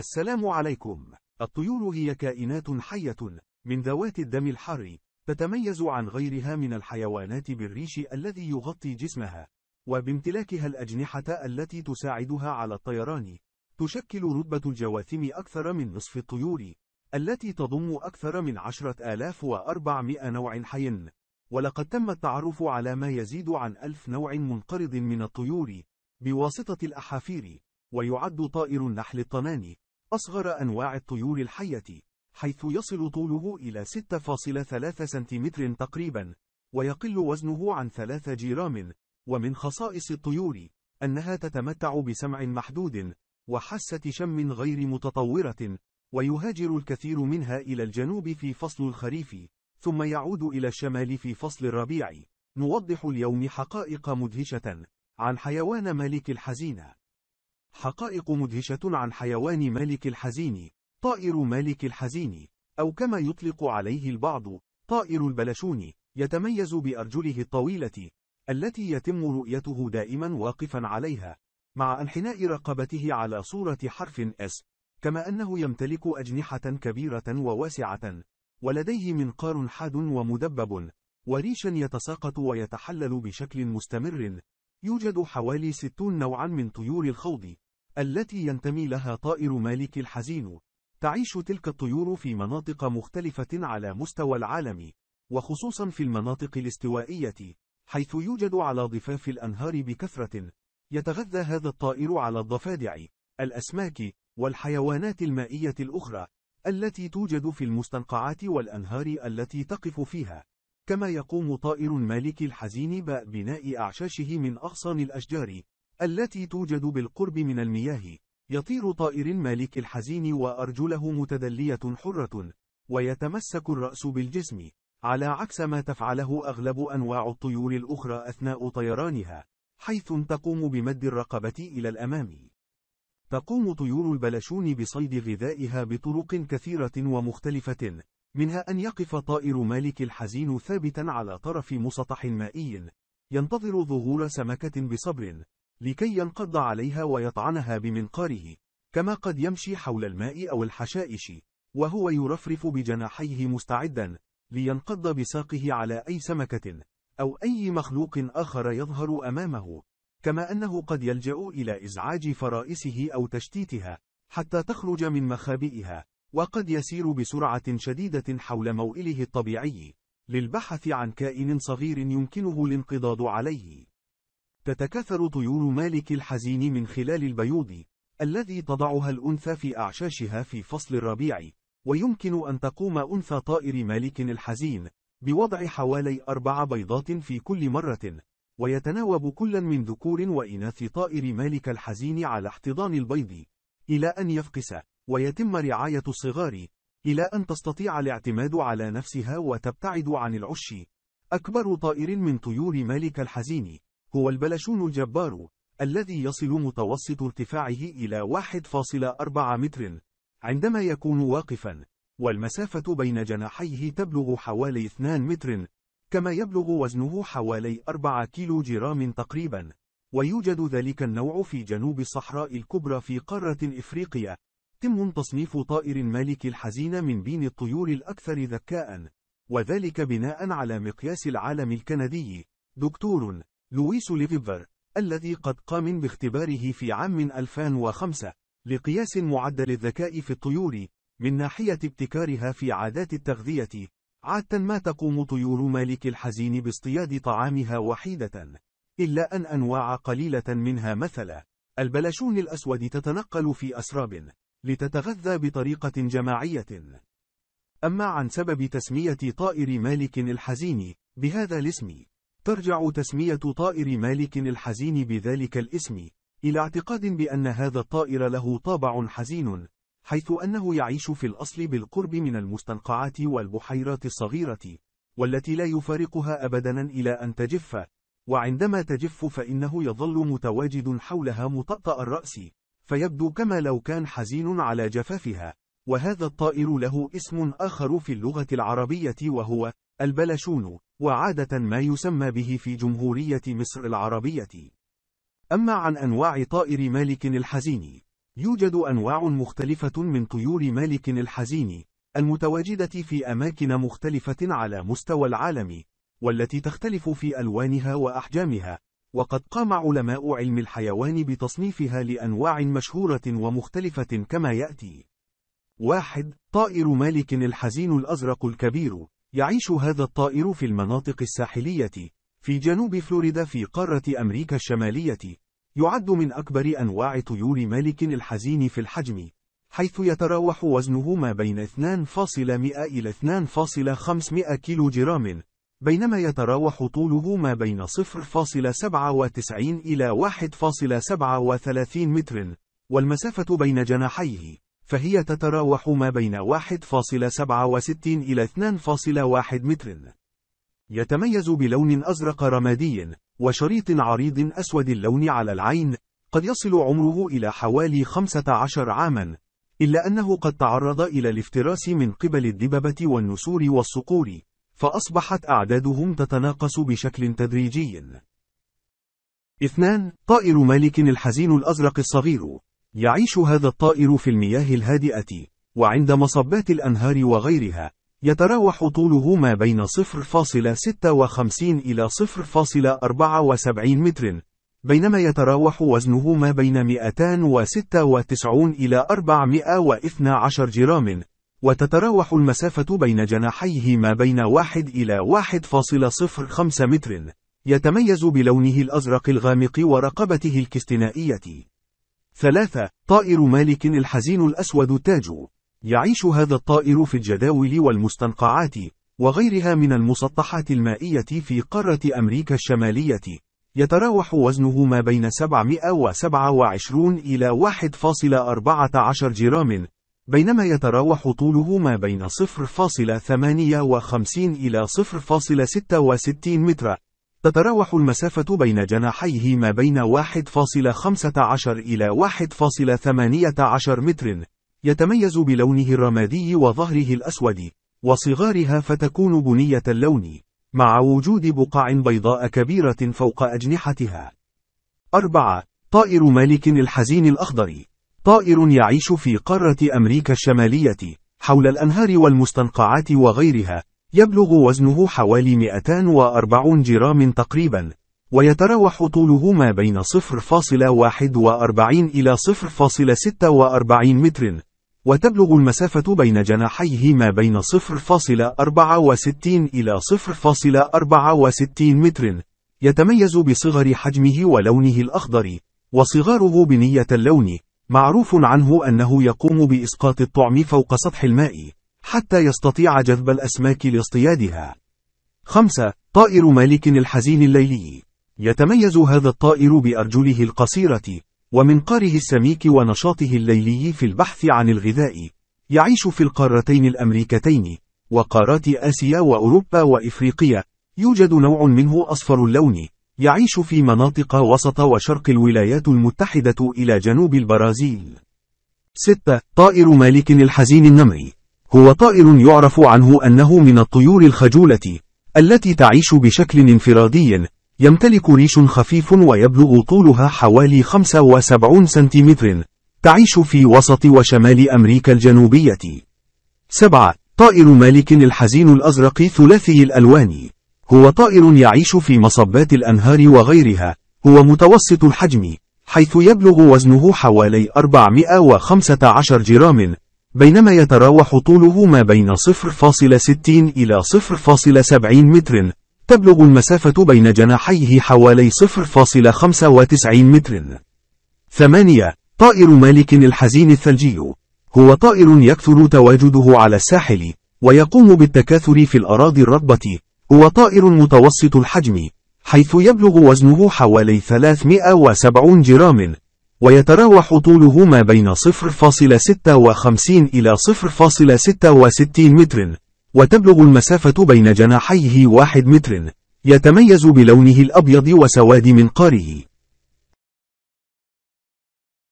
السلام عليكم. الطيور هي كائنات حية من ذوات الدم الحار، تتميز عن غيرها من الحيوانات بالريش الذي يغطي جسمها، وبامتلاكها الأجنحة التي تساعدها على الطيران. تشكل رتبة الجواثم أكثر من نصف الطيور، التي تضم أكثر من 10400 نوع حي، ولقد تم التعرف على ما يزيد عن ألف نوع منقرض من الطيور بواسطة الأحافير، ويعد طائر النحل الطناني أصغر أنواع الطيور الحية، حيث يصل طوله إلى 6.3 سنتيمتر تقريبا، ويقل وزنه عن 3 جرام، ومن خصائص الطيور أنها تتمتع بسمع محدود، وحاسة شم غير متطورة، ويهاجر الكثير منها إلى الجنوب في فصل الخريف، ثم يعود إلى الشمال في فصل الربيع. نوضح اليوم حقائق مدهشة عن حيوان مالك الحزينة. حقائق مدهشة عن حيوان مالك الحزين طائر مالك الحزين أو كما يطلق عليه البعض طائر البلشون يتميز بأرجله الطويلة التي يتم رؤيته دائما واقفا عليها مع انحناء رقبته على صورة حرف S كما أنه يمتلك أجنحة كبيرة وواسعة ولديه منقار حاد ومدبب وريشا يتساقط ويتحلل بشكل مستمر يوجد حوالي 60 نوعا من طيور الخوض التي ينتمي لها طائر مالك الحزين تعيش تلك الطيور في مناطق مختلفة على مستوى العالم وخصوصا في المناطق الاستوائية حيث يوجد على ضفاف الأنهار بكثرة يتغذى هذا الطائر على الضفادع الأسماك والحيوانات المائية الأخرى التي توجد في المستنقعات والأنهار التي تقف فيها كما يقوم طائر مالك الحزين ببناء أعشاشه من أغصان الأشجار التي توجد بالقرب من المياه يطير طائر مالك الحزين وأرجله متدلية حرة ويتمسك الرأس بالجسم على عكس ما تفعله أغلب أنواع الطيور الأخرى أثناء طيرانها حيث تقوم بمد الرقبة إلى الأمام تقوم طيور البلشون بصيد غذائها بطرق كثيرة ومختلفة منها أن يقف طائر مالك الحزين ثابتا على طرف مسطح مائي ينتظر ظهور سمكة بصبر لكي ينقض عليها ويطعنها بمنقاره كما قد يمشي حول الماء أو الحشائش وهو يرفرف بجناحيه مستعدا لينقض بساقه على أي سمكة أو أي مخلوق آخر يظهر أمامه كما أنه قد يلجأ إلى إزعاج فرائسه أو تشتيتها حتى تخرج من مخابئها وقد يسير بسرعة شديدة حول موئله الطبيعي للبحث عن كائن صغير يمكنه الانقضاض عليه تتكاثر طيور مالك الحزين من خلال البيوض الذي تضعها الأنثى في أعشاشها في فصل الربيع ويمكن أن تقوم أنثى طائر مالك الحزين بوضع حوالي أربع بيضات في كل مرة ويتناوب كل من ذكور وإناث طائر مالك الحزين على احتضان البيض إلى أن يفقس ويتم رعاية الصغار إلى أن تستطيع الاعتماد على نفسها وتبتعد عن العش أكبر طائر من طيور مالك الحزين هو البلشون الجبار الذي يصل متوسط ارتفاعه إلى 1.4 متر عندما يكون واقفا والمسافة بين جناحيه تبلغ حوالي 2 متر كما يبلغ وزنه حوالي 4 كيلو جرام تقريبا ويوجد ذلك النوع في جنوب الصحراء الكبرى في قارة إفريقيا تم تصنيف طائر مالك الحزين من بين الطيور الأكثر ذكاء وذلك بناء على مقياس العالم الكندي دكتور لويس ليفيبر الذي قد قام باختباره في عام 2005 لقياس معدل الذكاء في الطيور من ناحية ابتكارها في عادات التغذية عادة ما تقوم طيور مالك الحزين باصطياد طعامها وحيدة إلا أن أنواع قليلة منها مثلا البلشون الأسود تتنقل في أسراب لتتغذى بطريقة جماعية أما عن سبب تسمية طائر مالك الحزين بهذا الاسم ترجع تسمية طائر مالك الحزين بذلك الاسم إلى اعتقاد بأن هذا الطائر له طابع حزين حيث أنه يعيش في الأصل بالقرب من المستنقعات والبحيرات الصغيرة والتي لا يفارقها أبدا إلى أن تجف وعندما تجف فإنه يظل متواجد حولها مطأطأ الرأس فيبدو كما لو كان حزين على جفافها وهذا الطائر له اسم آخر في اللغة العربية وهو البلشون وعادة ما يسمى به في جمهورية مصر العربية أما عن أنواع طائر مالك الحزين يوجد أنواع مختلفة من طيور مالك الحزين المتواجدة في أماكن مختلفة على مستوى العالم والتي تختلف في ألوانها وأحجامها وقد قام علماء علم الحيوان بتصنيفها لأنواع مشهورة ومختلفة كما يأتي واحد طائر مالك الحزين الأزرق الكبير يعيش هذا الطائر في المناطق الساحلية في جنوب فلوريدا في قارة أمريكا الشمالية يعد من أكبر أنواع طيور مالك الحزين في الحجم حيث يتراوح وزنه ما بين 2.100 إلى 2.500 كيلو جرام بينما يتراوح طوله ما بين 0.97 إلى 1.37 متر والمسافة بين جناحيه فهي تتراوح ما بين 1.67 إلى 2.1 متر. يتميز بلون أزرق رمادي، وشريط عريض أسود اللون على العين، قد يصل عمره إلى حوالي 15 عامًا، إلا أنه قد تعرض إلى الافتراس من قبل الدببة والنسور والصقور، فأصبحت أعدادهم تتناقص بشكل تدريجي. 2. طائر مالك الحزين الأزرق الصغير يعيش هذا الطائر في المياه الهادئة، وعند مصبات الأنهار وغيرها، يتراوح طوله ما بين 0.56 إلى 0.74 متر، بينما يتراوح وزنه ما بين 296 إلى 412 جرام، وتتراوح المسافة بين جناحيه ما بين 1 إلى 1.05 متر. يتميز بلونه الأزرق الغامق ورقبته الكستنائية. ثلاثة طائر مالك الحزين الأسود تاج يعيش هذا الطائر في الجداول والمستنقعات وغيرها من المسطحات المائية في قارة أمريكا الشمالية يتراوح وزنه ما بين 727 إلى 1.14 جرام بينما يتراوح طوله ما بين 0.58 إلى 0.66 متر تتراوح المسافة بين جناحيه ما بين 1.15 إلى 1.18 متر يتميز بلونه الرمادي وظهره الأسود وصغارها فتكون بنية اللون مع وجود بقع بيضاء كبيرة فوق أجنحتها 4. طائر مالك الحزين الأخضر طائر يعيش في قارة أمريكا الشمالية حول الأنهار والمستنقعات وغيرها يبلغ وزنه حوالي 240 جرام تقريبا ويتراوح طوله ما بين 0.41 إلى 0.46 متر وتبلغ المسافة بين جناحيه ما بين 0.64 إلى 0.64 متر يتميز بصغر حجمه ولونه الأخضر وصغاره بنية اللون معروف عنه أنه يقوم بإسقاط الطعم فوق سطح الماء حتى يستطيع جذب الأسماك لاصطيادها. 5. طائر مالك الحزين الليلي يتميز هذا الطائر بأرجله القصيرة، ومنقاره السميك ونشاطه الليلي في البحث عن الغذاء. يعيش في القارتين الأمريكتين، وقارات آسيا وأوروبا وإفريقيا. يوجد نوع منه أصفر اللون، يعيش في مناطق وسط وشرق الولايات المتحدة إلى جنوب البرازيل. 6. طائر مالك الحزين النمري هو طائر يعرف عنه أنه من الطيور الخجولة التي تعيش بشكل انفرادي يمتلك ريش خفيف ويبلغ طولها حوالي 75 سنتيمتر تعيش في وسط وشمال أمريكا الجنوبية 7. طائر مالك الحزين الأزرق ثلاثي الألوان هو طائر يعيش في مصبات الأنهار وغيرها هو متوسط الحجم حيث يبلغ وزنه حوالي 415 جرام بينما يتراوح طوله ما بين 0.60 إلى 0.70 متر تبلغ المسافة بين جناحيه حوالي 0.95 متر 8. طائر مالك الحزين الثلجي هو طائر يكثر تواجده على الساحل ويقوم بالتكاثر في الأراضي الرطبة هو طائر متوسط الحجم حيث يبلغ وزنه حوالي 370 جرام ويتراوح طوله ما بين 0.56 إلى 0.66 متر وتبلغ المسافة بين جناحيه 1 متر يتميز بلونه الأبيض وسواد منقاره